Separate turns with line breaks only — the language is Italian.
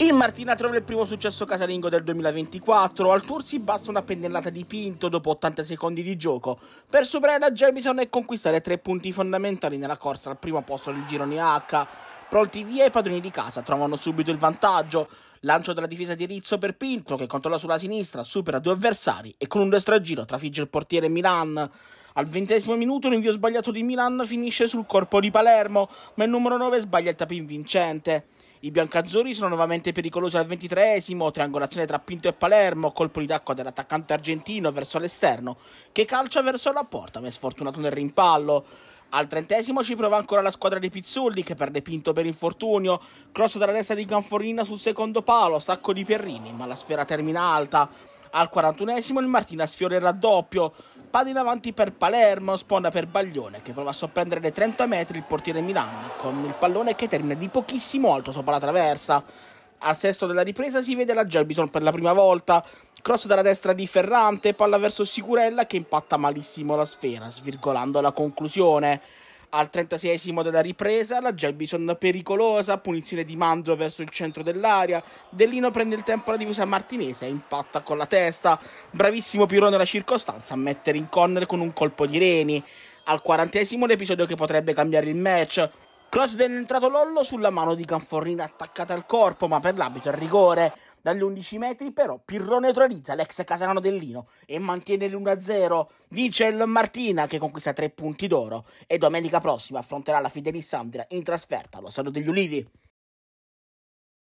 Il Martina trova il primo successo casalingo del 2024, al tour si basta una pennellata di Pinto dopo 80 secondi di gioco per superare la Gerbison e conquistare tre punti fondamentali nella corsa al primo posto del girone H. Pronti via i padroni di casa trovano subito il vantaggio, lancio della difesa di Rizzo per Pinto che controlla sulla sinistra, supera due avversari e con un destro a giro trafigge il portiere Milan. Al ventesimo minuto l'invio sbagliato di Milan finisce sul corpo di Palermo, ma il numero 9 sbaglia il tapin vincente. I biancazzurri sono nuovamente pericolosi al ventitreesimo, triangolazione tra Pinto e Palermo, colpo di tacco dell'attaccante argentino verso l'esterno, che calcia verso la porta, ma è sfortunato nel rimpallo. Al trentesimo ci prova ancora la squadra di Pizzulli che perde Pinto per infortunio, cross dalla destra di Ganforina sul secondo palo, stacco di Perrini, ma la sfera termina alta. Al quarantunesimo il Martina sfiora il raddoppio, Palla in avanti per Palermo, sponda per Baglione che prova a sorprendere le 30 metri il portiere Milano con il pallone che termina di pochissimo alto sopra la traversa. Al sesto della ripresa si vede la Gerbison per la prima volta. Cross dalla destra di Ferrante, palla verso Sicurella che impatta malissimo la sfera, svirgolando la conclusione. Al 36esimo della ripresa, la Gelbison pericolosa, punizione di Manzo verso il centro dell'area. Dellino prende il tempo alla difesa martinese e impatta con la testa. Bravissimo Pirone nella circostanza a mettere in corner con un colpo di reni. Al quarantesimo l'episodio che potrebbe cambiare il match. Cross dell'entrato Lollo sulla mano di Canforrina attaccata al corpo, ma per l'abito è rigore. Dagli 11 metri però Pirro neutralizza l'ex Casano Dellino e mantiene l'1-0. Vince il Martina che conquista 3 punti d'oro e domenica prossima affronterà la Fidelis Sandria in trasferta allo Stadio degli Ulivi.